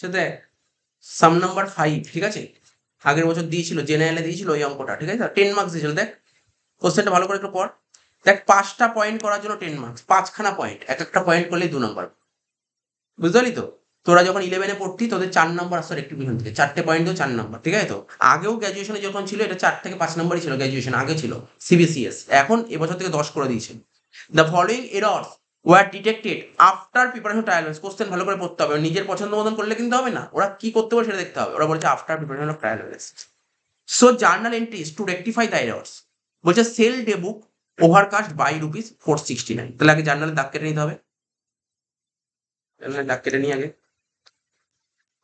সেটা সাম number five ঠিক আছে আগের বছর দিয়েছিল জেনারেলে দিয়েছিল ওই অঙ্কটা ঠিক আছে টেন মার্কস দিয়েছিল দেখ কোশ্চেনটা ভালো করে একটু পর দেখ পাঁচটা পয়েন্ট করার জন্য টেন মার্কস পাঁচখানা পয়েন্ট এক একটা পয়েন্ট করলেই দু নম্বর বুঝতে পারলি তো তোরা যখন ইলেভেনে পড়তি তোদের চার নম্বর আসার একটু পিছন থেকে চারটে পয়েন্ট চার নম্বর ঠিক আছে তো আগেও গ্রাজুয়েশনে যখন ছিল এটা চার থেকে পাঁচ নম্বরই ছিল গ্রাজুয়েশন আগে ছিল সিবিসিএস এখন এবছর থেকে দশ করে দিয়েছে the following errors were detected after preparation trial was question ভালো করে পড়তে হবে নিজের পছন্দ মতন করলে কিন্তু হবে না ওরা কি করতে পারে সেটা দেখতে হবে ওরা বলছে after preparation of trial was so journal entries to rectify the errors বলছে sale day book overcast by rupees four sixty nine তাহলে আগে জার্নালের দাগ কেটে নিতে হবে জার্নালের দাগ কেটে নিয়ে আগে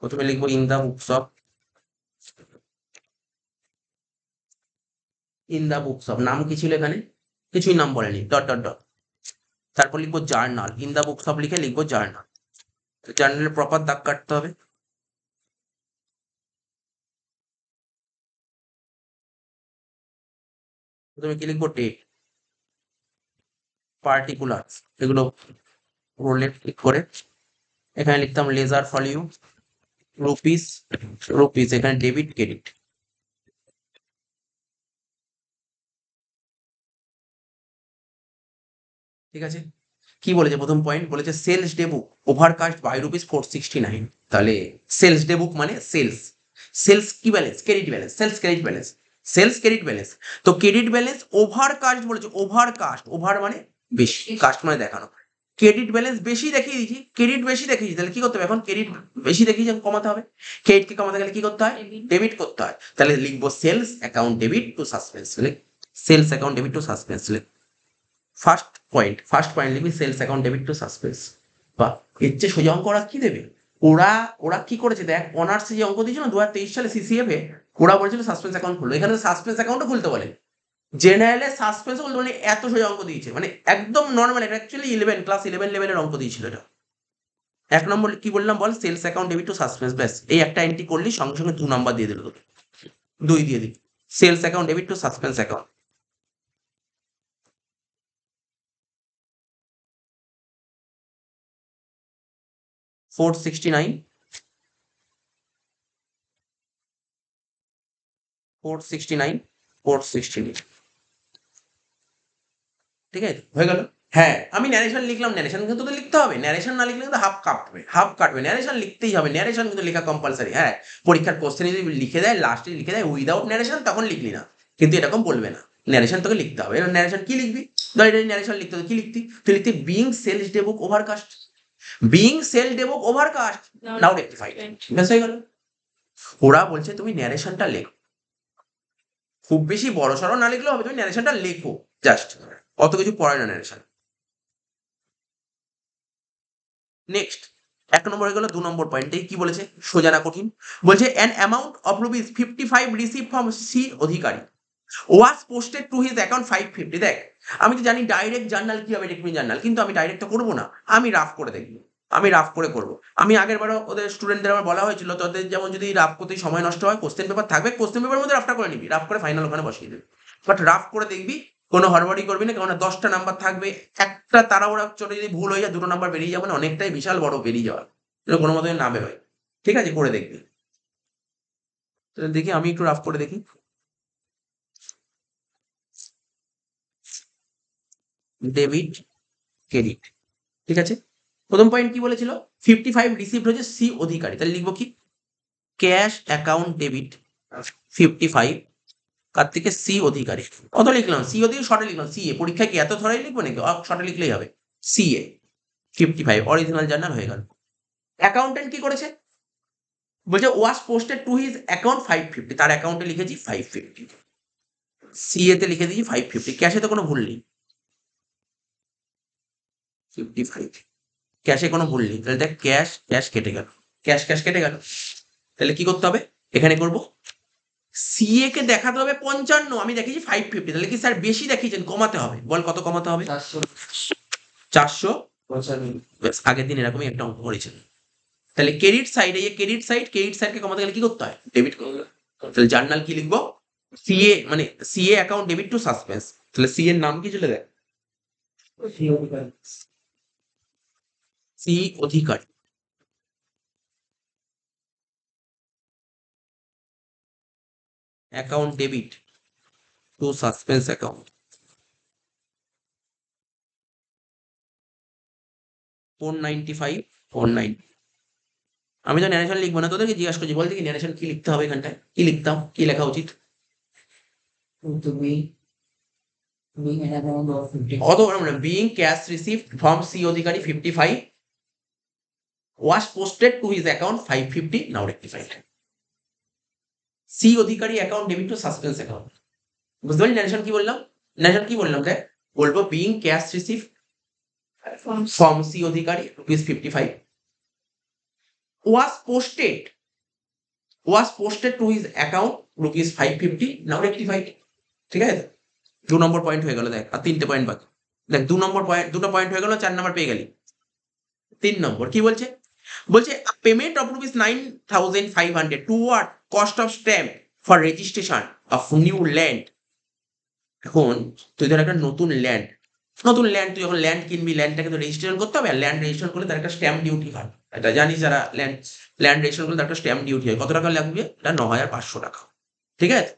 প্রথমে লিখবো in the books of in the books of নাম কি ছিল এখানে কিছুই নাম বলেনি ডট ডট ডট তারপর লিখবো journal in the books of লিখে লিখবো জার্নাল তো জার্নালের প্রপার দাগ কাটতে হবে তুমি কি লিখবো ডেট পার্টিকুলার এগুলো রোলেট ক্লিক করে এখানে লিখতাম লেজার ফলিউ রুপিস রুপিস এখানে ডেবিট ক্রেডিট ঠিক আছে কি বলেছে প্রথম পয়েন্ট বলেছে sales daybook overcast by rupees four sixty nine তাহলে সেলস ডেবুক মানে সেলস সেলস কি balance credit balance sales credit balance sales credit balance তো ক্রেডিট ব্যালেন্স ওভারকাস্ট বলেছে ওভারকাস্ট ওভার মানে বেশি কাস্ট মানে দেখানো ক্রেডিট ব্যালেন্স বেশি দেখিয়ে দিয়েছি ক্রেডিট বেশি দেখিয়েছি তাহলে কি করতে হবে এখন ক্রেডিট বেশি দেখিয়েছি কমাতে হবে ক্রেডিটকে কমাতে গেলে কি করতে হয় ডেবিট করতে হয় তাহলে লিখবো sales account debit to suspense sales account debit to suspense লিখবো ফার্স্ট পয়েন্ট ফার্স্ট পয়েন্ট লিখবি sales account debit to suspense বা এর চেয়ে সোজা অঙ্ক ওরা কি দেবে ওরা ওরা কি করেছে দেখ অনার্সে যে অঙ্ক দিয়েছিল দু হাজার তেইশ সালে সিসিএফ এ ওরা বলেছিল সাসপেন্স অ্যাকাউন্ট খুলবে এখানে সাসপেন্স অ্যাকাউন্টও খুলতে বলে জেনারেলে সাসপেন্স খুলতে মানে এত সোজা অঙ্ক দিয়েছে মানে একদম নর্মাল এটা অ্যাকচুয়ালি ইলেভেন ক্লাস ইলেভেন লেভেলের অঙ্ক দিয়েছিল এটা এক নম্বর কি বললাম বল sales account debit to suspense ব্যাস এই একটা এন্ট্রি করলি সঙ্গে সঙ্গে দু নম্বর দিয়ে দিল তোকে দুই দিয়ে দিই sales account debit to suspense account four sixty nine four sixty nine four sixty ঠিক আছে হয়ে গেল হ্যাঁ আমি ন্যারেশন লিখলাম ন্যারেশন কিন্তু তো লিখতে হবে ন্যারেশন না লিখলে কিন্তু হাফ কাটবে হাফ কাটবে ন্যারেশন লিখতেই হবে ন্যারেশন কিন্তু লেখা কম্পালসারি হ্যাঁ পরীক্ষার কোশ্চেনে যদি লিখে দেয় লাস্টে লিখে দেয় উইদাউট ন্যারেশন তখন লিখলি না কিন্তু এরকম বলবে না ন্যারেশন তোকে লিখতে হবে এবার ন্যারেশন কি লিখবি ধর এটা ন্যারেশন লিখতে হবে কি লিখতি তুই লিখতি being sales daybook overcast being sale daybook overcast now rectified ব্যাস হয়ে গেল ওরা বলছে তুমি ন্যারেশনটা লেখো খুব বেশি বড় সড়ো না লিখলেও হবে তুমি ন্যারেশনটা লেখো জাস্ট অত কিছু পড়ায় না ন্যারেশন নেক্সট এক নম্বর হয়ে গেল দু নম্বর পয়েন্টে কি বলেছে সোজা না কঠিন বলছে an amount of rupees fifty five receive from C Adhikari was posted to his account five fifty দেখ আমি তো জানি ডাইরেক্ট জার্নাল কি হবে টেকনিক জার্নাল কিন্তু আমি ডাইরেক্ট তো করবো না আমি রাফ করে দেখব আমি রাফ করে করব আমি আগের বারও ওদের স্টুডেন্টদের আমার বলা হয়েছিল তাদের যেমন যদি রাফ করতে সময় নষ্ট হয় কোশ্চেন পেপার থাকবে কোশ্চেন পেপার মধ্যে রাফটা করে নিবি রাফ করে ফাইনাল ওখানে বসিয়ে দেবে বাট রাফ করে দেখবি কোনো হড়বড়ি করবি না কেননা দশটা নাম্বার থাকবে একটা তাড়াহুড়া চলে যদি ভুল হয়ে যায় দুটো নাম্বার বেরিয়ে যাবে না অনেকটাই বিশাল বড় বেরিয়ে যাওয়ার কোনো মতো নামে হয় ঠিক আছে করে দেখবি দেখি আমি একটু রাফ করে দেখি ডেবিট ক্রেডিট ঠিক আছে প্রথম পয়েন্ট কি বলেছিল ফিফটি ফাইভ রিসিভ হয়েছে সি অধিকারী তাহলে লিখবো কি cash account debit fifty five কার থেকে সি অধিকারী অত লিখলাম সি অধিকারী শর্টে লিখলাম সি এ পরীক্ষায় কি এত ধরাই লিখবো নাকি শর্টে লিখলেই হবে C A fifty five original journal হয়ে গেল অ্যাকাউন্টেন্ট কি করেছে বলছে was posted to his account five fifty তার অ্যাকাউন্টে লিখেছি ফাইভ ফিফটি সি এতে লিখে দিয়েছি ফাইভ ফিফটি ক্যাশে তো কোনো ভুল নেই ফিফটি ফাইভ ক্যাশে কোনো ভুল নেই তাহলে দেখ ক্যাশ ক্যাশ কেটে গেল ক্যাশ ক্যাশ কেটে গেল তাহলে কি করতে হবে এখানে করব সিএ কে দেখাতে হবে পঞ্চান্ন আমি দেখেছি ফাইভ ফিফটি তাহলে কি স্যার বেশি দেখিয়েছেন কমাতে হবে বল কত কমাতে হবে চারশো আগের দিন এরকমই একটা অঙ্ক করেছেন তাহলে ক্রেডিট সাইড এই ক্রেডিট সাইড ক্রেডিট কে কমাতে গেলে কি করতে হয় ডেবিট তাহলে জার্নাল কি লিখবো সিএ মানে CA account debit to suspense তাহলে সি নাম কি চলে দেখ C Adhikari account debit to suspense account four ninety five four nine আমি তো ন্যারেশন লিখবো না তোদেরকে জিজ্ঞাসা করছি বলতে কি ন্যারেশন কি লিখতে হবে এখানটায় কি লিখতাম কি লেখা উচিত তুমি অত being cash receive from C Adhikari fifty five was was posted to his account 550 now rectified C Adhikari account debit to suspense account বুঝতে পারলি ন্যারেশন কি বললাম ন্যাশন কি বললাম কে বলবো being cash receive from C Adhikari rupees fifty five was posted was posted to his account rupees five fifty now rectified ঠিক আছে দু নম্বর পয়েন্ট হয়ে গেল দেখ আর তিনটে পয়েন্ট বাকি দেখ দু নম্বর পয়েন্ট দুটো পয়েন্ট হয়ে গেল চার নম্বর পেয়ে গেলি তিন নম্বর কি বলছে বলছে payment of rupees nine thousand five hundred toward cost of stamp for registration of new land এখন তুই ধর একটা নতুন ল্যান্ড নতুন ল্যান্ড তুই যখন ল্যান্ড কিনবি ল্যান্ডটাকে তো রেজিস্ট্রেশন করতে হবে আর ল্যান্ড রেজিস্ট্রেশন করলে তার একটা স্ট্যাম্প ডিউটি হয় এটা জানিস যারা ল্যান্ড ল্যান্ড রেজিস্ট্রেশন করলে তার একটা স্ট্যাম্প ডিউটি হয় কত টাকা লাগবে এটা ন হাজার পাঁচশো টাকা ঠিক আছে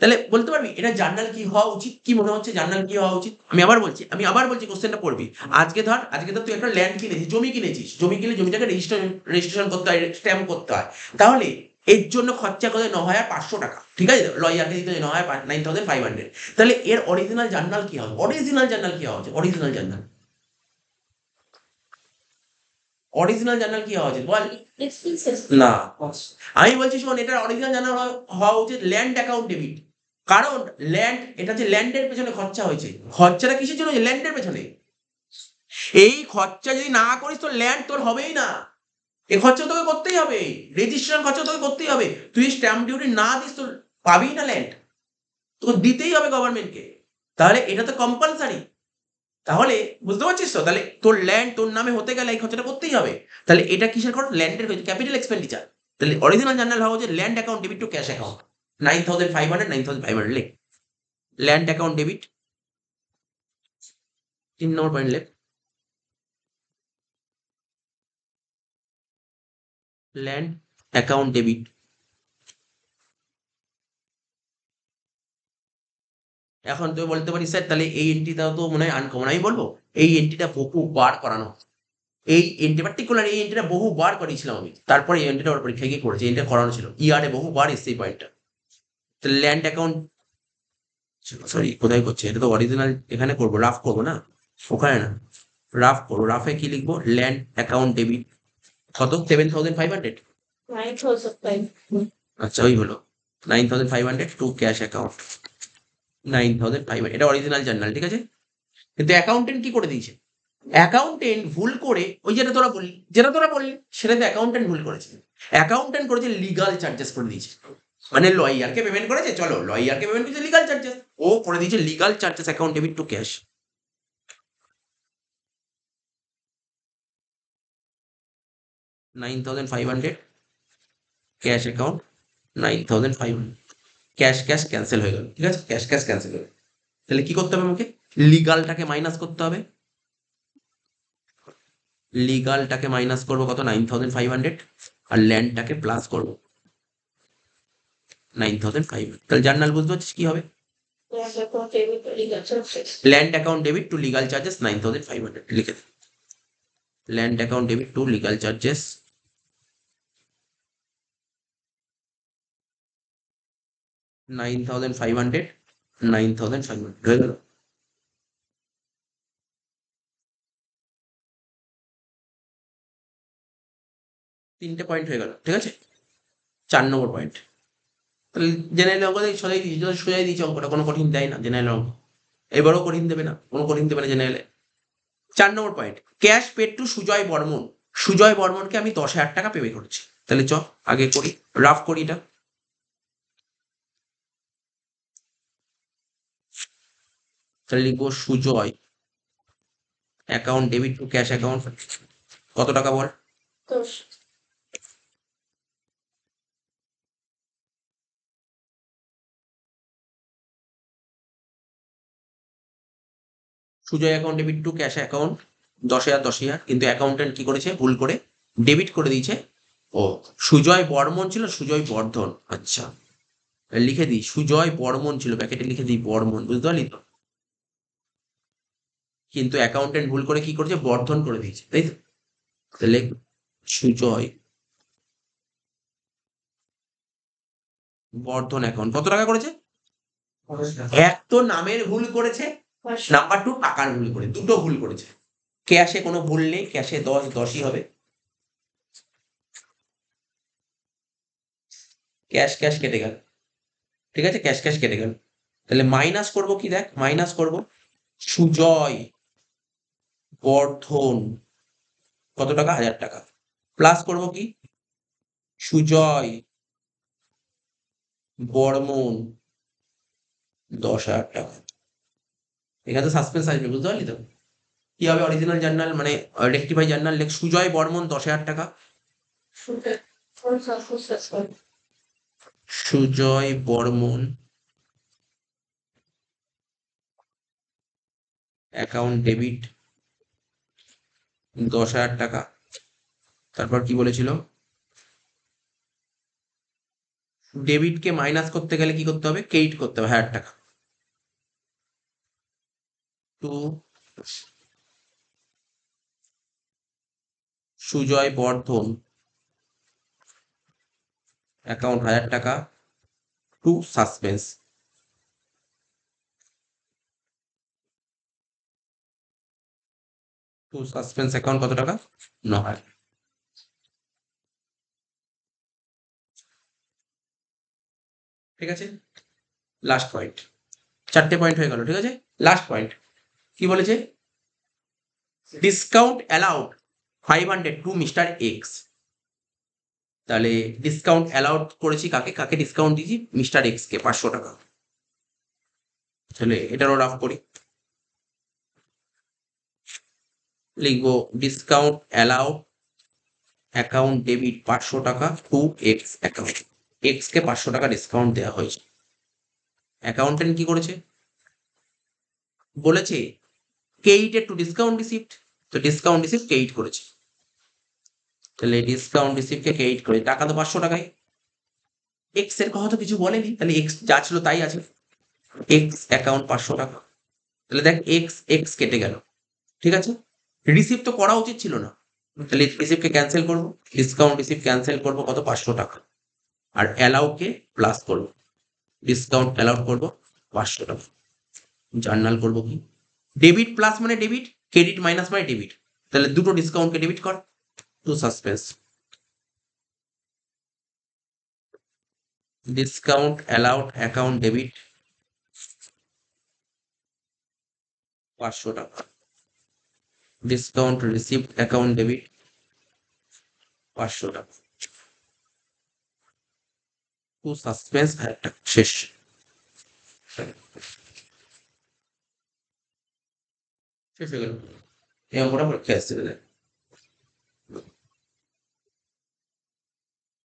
তাহলে বলতে পারবি এটা জার্নাল কি হওয়া উচিত কি মনে হচ্ছে জার্নাল কি হওয়া উচিত আমি আবার বলছি আমি আবার বলছি কোশ্চেনটা পড়বি আজকে ধর আজকে ধর তুই একটা ল্যান্ড কিনেছিস জমি কিনেছিস জমি কিনে জমিটাকে রেজিস্ট্রেশন রেজিস্ট্রেশন করতে হয় স্ট্যাম্প করতে হয় তাহলে এর জন্য খরচা করে ন হাজার পাঁচশো টাকা ঠিক আছে লয়ারকে দিতে হয় ন হাজার নাইন থাউজেন্ড ফাইভ হান্ড্রেড তাহলে এর অরিজিনাল জার্নাল কি হবে অরিজিনাল জার্নাল কি হওয়া অরিজিনাল জার্নাল অরিজিনাল জার্নাল কি হওয়া উচিত বল না আমি বলছি শোন এটা অরিজিনাল জার্নাল হওয়া উচিত ল্যান্ড অ্যাকাউন্ট ডেবিট কারণ ল্যান্ড এটা যে ল্যান্ডের পেছনে খরচা হয়েছে খরচাটা কিসের জন্য ল্যান্ডের পেছনে এই খরচা যদি না করিস তো ল্যান্ড তোর হবেই না এ খরচা তোকে করতেই হবে রেজিস্ট্রেশন খরচা তোকে করতেই হবে তুই স্ট্যাম্প ডিউটি না দিস তোর পাবি না ল্যান্ড তোকে দিতেই হবে গভর্নমেন্টকে তাহলে এটা তো কম্পালসারি তাহলে বুঝতে পারছিস তো তাহলে তোর ল্যান্ড তোর নামে হতে গেলে এই খরচাটা করতেই হবে তাহলে এটা কিসের খরচ ল্যান্ডের ক্যাপিটাল এক্সপেন্ডিচার তাহলে অরিজিনাল জার্নাল হওয়া যে land account debit to cash account nine thousand five hundred nine thousand five hundred লেখ ল্যান্ড অ্যাকাউন্ট ডেবিট তিন নম্বর পয়েন্ট লেখ ল্যান্ড অ্যাকাউন্ট ডেবিট এখন তুমি বলতে পারিস স্যার তাহলে এই এন্ট্রিটা তো মনে হয় আনকমন আমি বলবো এই এন্ট্রিটা বহুবার করানো এই এন্ট্রি পার্টিকুলার এই এন্ট্রিটা বহুবার করিয়েছিলাম আমি তারপরে এই এন্ট্রিটা ওর পরীক্ষা গিয়ে করেছি এন্ট্রিটা করানো ছিল ইয়ারে e বহুবার এসছে এই পয়েন্টটা তাহলে ল্যান্ড অ্যাকাউন্ট সরি কোথায় করছে এটা তো অরিজিনাল এখানে করবো রাফ করবো না ওখানে না রাফ করবো রাফে কি লিখবো ল্যান্ড অ্যাকাউন্ট ডেবিট কত সেভেন থাউজেন্ড ফাইভ হান্ড্রেড আচ্ছা ওই হলো nine thousand five hundred to cash account nine thousand five এটা অরিজিনাল জার্নাল ঠিক আছে কিন্তু অ্যাকাউন্টেন্ট কি করে দিয়েছে অ্যাকাউন্টেন্ট ভুল করে ওই যেটা তোরা বললি যেটা তোরা বললি সেটাতে অ্যাকাউন্টেন্ট ভুল করেছে অ্যাকাউন্টেন্ট করেছে লিগাল চার্জেস করে দিয়েছে মানে লয়ারকে পেমেন্ট করেছে চলো লয়ারকে পেমেন্ট করেছে লিগাল চার্জেস ও করে দিয়েছে legal charges account debit to cash nine thousand five hundred cash account nine thousand five hundred cash cash cancel হয়ে গেল ঠিক আছে ক্যাশ ক্যাশ ক্যান্সেল হয়ে গেল তাহলে কি করতে হবে আমাকে লিগালটাকে মাইনাস করতে হবে লিগালটাকে মাইনাস করবো কত নাইন থাউজেন্ড ফাইভ হান্ড্রেড আর ল্যান্ডটাকে প্লাস করবো নাইন থাউজেন্ড ফাইভ তাহলে জার্নাল বুঝতে পারছিস কি হবে land account debit to legal charges nine thousand five hundred লিখে দে land account debit to legal charges nine thousand five hundred nine thousand five hundred হয়ে গেল তিনটে পয়েন্ট হয়ে গেল ঠিক আছে চার নম্বর পয়েন্ট তাহলে জেনারেল অঙ্ক থেকে সোজাই দিয়েছি যত সোজাই দিয়েছি অঙ্কটা কোনো কঠিন দেয় না জেনারেল অঙ্ক এবারও কঠিন দেবে না কোনো কঠিন দেবে না জেনারেলে চার number point cash paid to Sujay Barman Sujay বর্মনকে আমি দশ হাজার টাকা পেমেন্ট করেছি তাহলে চ আগে করি রাফ করি এটা তাহলে লিখবো Sujay account debit to cash account কত টাকা বল Sujay account debit to cash account দশ হাজার দশ হাজার কিন্তু অ্যাকাউন্টেন্ট কি করেছে ভুল করে ডেবিট করে দিয়েছে ও সুজয় বর্মন ছিল সুজয় বর্ধন আচ্ছা লিখে দিই সুজয় বর্মন ছিল প্যাকেটে লিখে দিই বর্মন বুঝতে পারলি তো কিন্তু অ্যাকাউন্টেন্ট ভুল করে কি করেছে বর্ধন করে দিয়েছে তাই তো তাহলে সুজয় বর্ধন অ্যাকাউন্ট কত টাকা করেছে এক তো নামের ভুল করেছে নাম্বার টু টাকার ভুল করে দুটো ভুল করেছে ক্যাশে কোনো ভুল নেই ক্যাশে দশ দশই হবে ক্যাশ ক্যাশ কেটে গেল ঠিক আছে ক্যাশ ক্যাশ কেটে গেল তাহলে মাইনাস করব কি দেখ মাইনাস করব সুজয় বর্ধন কত টাকা হাজার টাকা প্লাস করব কি সুজয় বর্মন দশ হাজার টাকা এখানে তো সাসপেন্স আসবে বুঝতে পারলি তো কি হবে অরিজিনাল জার্নাল মানে রেক্টিফাই জার্নাল লেখ সুজয় বর্মন দশ হাজার টাকা সুজয় বর্মন অ্যাকাউন্ট ডেবিট দশ হাজার টাকা তারপর কি বলেছিল ডেবিটকে মাইনাস করতে গেলে কি করতে হবে ক্রেডিট করতে হবে হাজার টাকা টু সুজয় বর্ধন অ্যাকাউন্ট হাজার টাকা to suspense to suspense account কত টাকা ন ঠিক আছে লাস্ট পয়েন্ট চারটে পয়েন্ট হয়ে গেল ঠিক আছে লাস্ট পয়েন্ট কি বলেছে discount allowed five hundred to mister X তাহলে ডিসকাউন্ট অ্যালাউড করেছি কাকে কাকে ডিসকাউন্ট দিয়েছি মিস্টার এক্স কে পাঁচশো টাকা তাহলে এটারও রাফ করি লিখবো ডিসকাউন্ট অ্যালাউড অ্যাকাউন্ট ডেবিট পাঁচশো টাকা টু এক্স অ্যাকাউন্ট এক্স কে পাঁচশো টাকা ডিসকাউন্ট দেওয়া হয়েছে অ্যাকাউন্টেন্ট কি করেছে বলেছে কেইটের টু ডিসকাউন্ট রিসিপ্ট তো ডিসকাউন্ট রিসিপ্ট কেইট করেছে তাহলে ডিসকাউন্ট রিসিপ্টকে কেইট করে টাকা তো পাঁচশো টাকায় এক্স এর কথা তো কিছু বলেনি তাহলে এক্স যা ছিল তাই আছে এক্স অ্যাকাউন্ট পাঁচশো টাকা তাহলে দেখ এক্স এক্স কেটে গেল ঠিক আছে রিসিভ তো করা উচিত ছিল না তাহলে রিসিভকে ক্যান্সেল করবো ডিসকাউন্ট রিসিভ ক্যান্সেল করবো কত পাঁচশো টাকা আর অ্যালাউকে প্লাস করবো ডিসকাউন্ট অ্যালাউড করবো পাঁচশো টাকা জার্নাল করবো কি ডেবিট প্লাস মানে ডেবিট ক্রেডিট মাইনাস মানে ডেবিট তাহলে দুটো ডিসকাউন্টকে ডেবিট কর তো suspense discount allowed account debit পাঁচশো টাকা ডিসকাউন্ট রিসিভড অ্যাকাউন্ট ডেবিট পাঁচশো টাকা টু সাসপেন্স শেষ Fifi kan? Yang pernah bergas gitu deh.